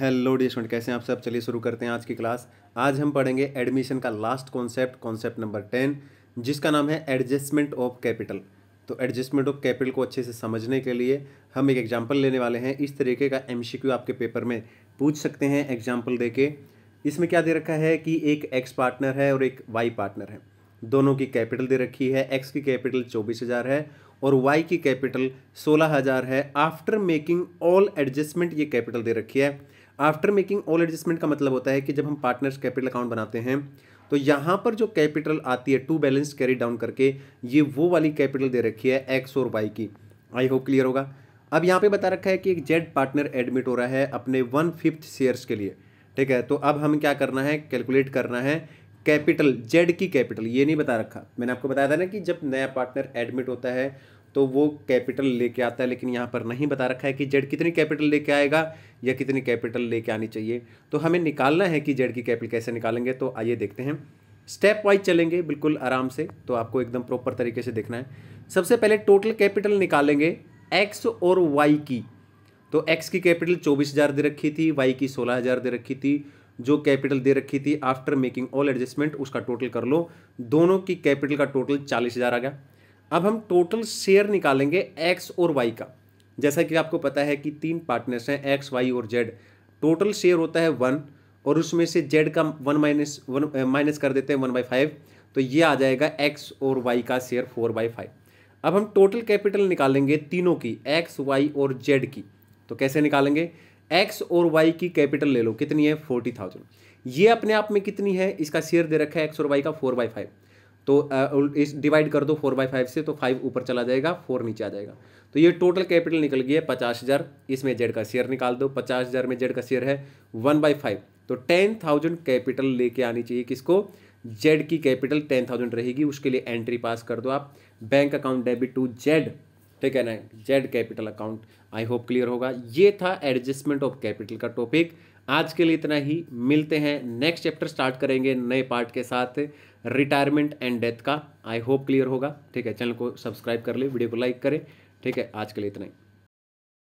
hello dear student कैसे हैं आप सब चलिए शुरू करते हैं आज की क्लास आज हम पढ़ेंगे एडमिशन का last concept concept number ten जिसका नाम है एडजस्टमेंट ऑफ कैपिटल तो एडजस्टमेंट ऑफ कैपिटल को अच्छे से समझने के लिए हम एक एग्जाम्पल लेने वाले हैं इस तरीके का एम आपके पेपर में पूछ सकते हैं एग्जाम्पल दे के इसमें क्या दे रखा है कि एक एक्स पार्टनर है और एक वाई पार्टनर है दोनों की कैपिटल दे रखी है एक्स की कैपिटल चौबीस हज़ार है और वाई की कैपिटल सोलह हज़ार है आफ्टर मेकिंग ऑल एडजस्टमेंट ये कैपिटल दे रखी है आफ्टर मेकिंग ऑल एडजस्टमेंट का मतलब होता है कि जब हम पार्टनर्स कैपिटल अकाउंट बनाते हैं तो यहाँ पर जो कैपिटल आती है टू बैलेंस कैरी डाउन करके ये वो वाली कैपिटल दे रखी है एक्स और वाई की आई होप क्लियर होगा अब यहाँ पे बता रखा है कि एक जेड पार्टनर एडमिट हो रहा है अपने वन फिफ्थ शेयर्स के लिए ठीक है तो अब हम क्या करना है कैलकुलेट करना है कैपिटल जेड की कैपिटल ये नहीं बता रखा मैंने आपको बताया था ना कि जब नया पार्टनर एडमिट होता है तो वो कैपिटल लेके आता है लेकिन यहाँ पर नहीं बता रखा है कि जेड कितनी कैपिटल लेके आएगा या कितनी कैपिटल लेके आनी चाहिए तो हमें निकालना है कि जेड की कैपिटल कैसे निकालेंगे तो आइए देखते हैं स्टेप वाइज चलेंगे बिल्कुल आराम से तो आपको एकदम प्रॉपर तरीके से देखना है सबसे पहले टोटल कैपिटल निकालेंगे एक्स और वाई की तो एक्स की कैपिटल चौबीस हज़ार दे रखी थी वाई की सोलह हज़ार दे रखी थी जो कैपिटल दे रखी थी आफ्टर मेकिंग ऑल एडजस्टमेंट उसका टोटल कर लो दोनों की कैपिटल का टोटल चालीस हज़ार आ गया अब हम टोटल शेयर निकालेंगे एक्स और वाई का जैसा कि आपको पता है कि तीन पार्टनर्स हैं एक्स वाई और जेड टोटल शेयर होता है वन और उसमें से जेड का वन माइनस वन माइनस कर देते हैं वन बाई फाइव तो ये आ जाएगा एक्स और वाई का शेयर फोर बाई फाइव अब हम टोटल कैपिटल निकालेंगे तीनों की एक्स वाई और जेड की तो कैसे निकालेंगे एक्स और वाई की कैपिटल ले लो कितनी है फोर्टी थाउजेंड ये अपने आप में कितनी है इसका शेयर दे रखा है एक्स और वाई का फोर बाई फाइव तो इस डिवाइड कर दो फोर बाई फाइव से तो फाइव ऊपर चला जाएगा फोर नीचे आ जाएगा तो ये टोटल कैपिटल निकल गया है पचास हज़ार इसमें जेड का शेयर निकाल दो पचास हज़ार में जेड का शेयर है वन बाई फाइव तो टेन थाउजेंड कैपिटल लेके आनी चाहिए किसको जेड की कैपिटल टेन थाउजेंड रहेगी उसके लिए एंट्री पास कर दो आप bank account debit to Z ठीक है ना Z capital account I hope clear होगा ये था एडजस्टमेंट ऑफ कैपिटल का टॉपिक आज के लिए इतना ही मिलते हैं नेक्स्ट चैप्टर स्टार्ट करेंगे नए पार्ट के साथ रिटायरमेंट एंड डेथ का आई होप क्लियर होगा ठीक है चैनल को सब्सक्राइब कर ले वीडियो को लाइक करें ठीक है आज के लिए इतना ही